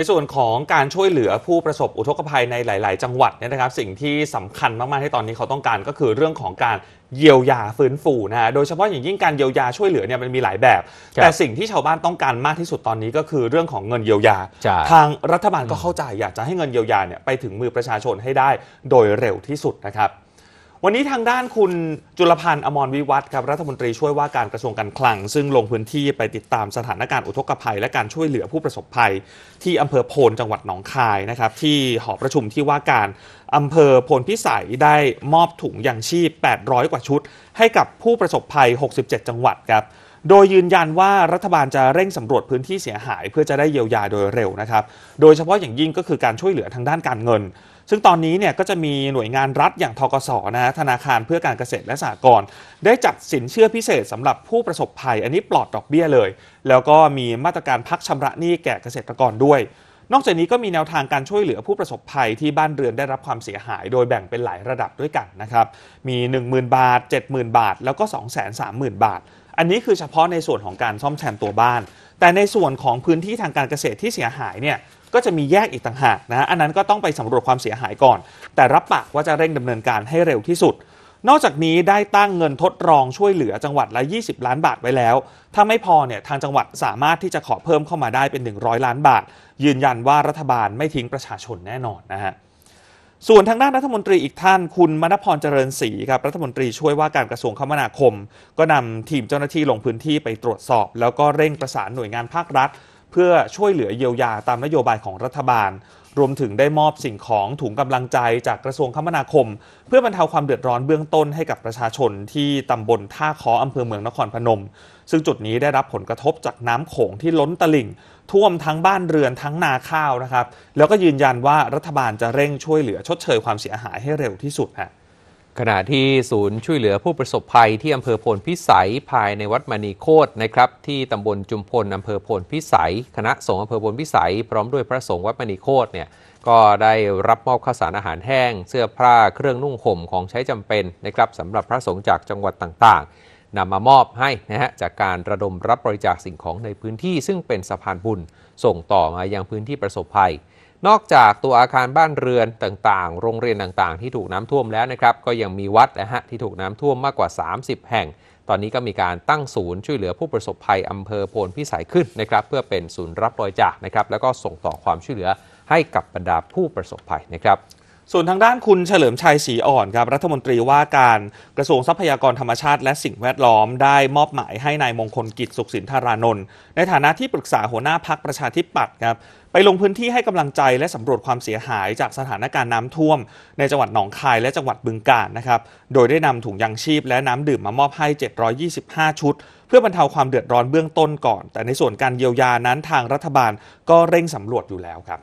ในส่วนของการช่วยเหลือผู้ประสบอุทกภัยในหลาย ๆ จังหวัดเนี่ยนะครับ สิ่งที่สำคัญมากๆที่ตอนนี้เขาต้องการก็คือเรื่องของการเยียวยาฟื้นฟูนะฮะโดยเฉพาะอย่างยิ่งการเยียวยาช่วยเหลือเนี่ยมันมีหลายแบบ แต่สิ่งที่ชาวบ้านต้องการมากที่สุดตอนนี้ก็คือเรื่องของเงินเยียวยา ทางรัฐบาลก็เข้าใจอยากจะให้เงินเยียวยาเนี่ยไปถึงมือประชาชนให้ได้โดยเร็วที่สุดนะครับวันนี้ทางด้านคุณจุลพันธ์อมรวิวัฒครับรัฐมนตรีช่วยว่าการกระทรวงการคลัง ซึ่งลงพื้นที่ไปติดตามสถานการณ์อุทกภัยและการช่วยเหลือผู้ประสบภัย ที่อำเภอโพนจังหวัดหนองคายนะครับ ที่หอประชุมที่ว่าการอำเภอโพนพิสัยได้มอบถุงยางชีพ 800 กว่าชุด ให้กับผู้ประสบภัย 67 จังหวัดครับโดยยืนยันว่ารัฐบาลจะเร่งสำรวจพื้นที่เสียหายเพื่อจะได้เยียวยาโดยเร็วนะครับ โดยเฉพาะอย่างยิ่งก็คือการช่วยเหลือทางด้านการเงิน ซึ่งตอนนี้เนี่ยก็จะมีหน่วยงานรัฐอย่างทกศนะฮะธนาคารเพื่อการเกษตรและสหกรณ์ได้จัดสินเชื่อพิเศษสำหรับผู้ประสบภัย อันนี้ปลอดดอกเบี้ยเลย แล้วก็มีมาตรการพักชำระหนี้แก่เกษตรกรด้วยนอกจากนี้ก็มีแนวทางการช่วยเหลือผู้ประสบภัยที่บ้านเรือนได้รับความเสียหาย โดยแบ่งเป็นหลายระดับด้วยกันนะครับมี 10,000 บาท 70,000 บาทแล้วก็230,000บาท อันนี้คือเฉพาะในส่วนของการซ่อมแซมตัวบ้าน แต่ในส่วนของพื้นที่ทางการเกษตรที่เสียหายเนี่ยก็จะมีแยกอีกต่างหากนะอันนั้นก็ต้องไปสำรวจความเสียหายก่อน แต่รับปากว่าจะเร่งดำเนินการให้เร็วที่สุดนอกจากนี้ได้ตั้งเงินทดลองช่วยเหลือจังหวัดละ 20 ล้านบาทไว้แล้ว ถ้าไม่พอเนี่ยทางจังหวัดสามารถที่จะขอเพิ่มเข้ามาได้เป็น 100 ล้านบาท ยืนยันว่ารัฐบาลไม่ทิ้งประชาชนแน่นอนนะฮะส่วนทางด้านรัฐมนตรีอีกท่านคุณมณพรเจริญศรีครับรัฐมนตรีช่วยว่าการกระทรวงคมนาคม ก็นำทีมเจ้าหน้าที่ลงพื้นที่ไปตรวจสอบ แล้วก็เร่งประสานหน่วยงานภาครัฐเพื่อช่วยเหลือเยียวยาตามนโยบายของรัฐบาล รวมถึงได้มอบสิ่งของถุงกำลังใจจากกระทรวงคมนาคม เพื่อบรรเทาความเดือดร้อนเบื้องต้นให้กับประชาชนที่ตำบลท่าคออำเภอเมืองนครพนม ซึ่งจุดนี้ได้รับผลกระทบจากน้ำโขงที่ล้นตลิ่ง ท่วมทั้งบ้านเรือนทั้งนาข้าวนะครับ แล้วก็ยืนยันว่ารัฐบาลจะเร่งช่วยเหลือชดเชยความเสียหายให้เร็วที่สุดฮะขณะที่ศูนย์ช่วยเหลือผู้ประสบภัยที่อำเภอพลพิสัยภายในวัดมณีโคตนะครับที่ตำบลจุมพลอำเภอพลพิสัยคณะสงฆ์อำเภอพลพิสัยพร้อมด้วยพระสงฆ์วัดมณีโคตเนี่ยก็ได้รับมอบข้าวสารอาหารแห้ง เสื้อผ้าเครื่องนุ่งห่มของใช้จำเป็นนะครับสำหรับพระสงฆ์จากจังหวัดต่างๆนำมามอบให้นะฮะจากการระดมรับบริจาคสิ่งของในพื้นที่ซึ่งเป็นสะพานบุญส่งต่อมายังพื้นที่ประสบภัย นอกจากตัวอาคารบ้านเรือนต่าง ๆ โรงเรียนต่างๆ ที่ถูกน้ำท่วมแล้วนะครับก็ยังมีวัดนะฮะที่ถูกน้ำท่วมมากกว่า 30 แห่ง ตอนนี้ก็มีการตั้งศูนย์ช่วยเหลือผู้ประสบภัยอำเภอโพนพิสัยขึ้นนะครับ เพื่อเป็นศูนย์รับบริจาคนะครับ แล้วก็ส่งต่อความช่วยเหลือให้กับบรรดาผู้ประสบภัยนะครับส่วนทางด้านคุณเฉลิมชัยศรีอ่อนครับ รัฐมนตรีว่าการกระทรวงทรัพยากรธรรมชาติและสิ่งแวดล้อมได้มอบหมายให้ในายมงคลกิจสุขสินธารานนท์ในฐานะที่ปรึกษาหัวหน้าพักประชาธิปัตย์ครับ ไปลงพื้นที่ให้กำลังใจและสำรวจความเสียหายจากสถานการณ์น้ำท่วม ในจังหวัดหนองคายและจังหวัดบึงกาฬนะครับโดยได้นำถุงยางชีพและน้ำดื่มมามอบให้ 725 ชุด เพื่อบรรเทาความเดือดร้อนเบื้องต้นก่อน แต่ในส่วนการเยียวยานั้นทางรัฐบาลก็เร่งสำรวจอยู่แล้วครับ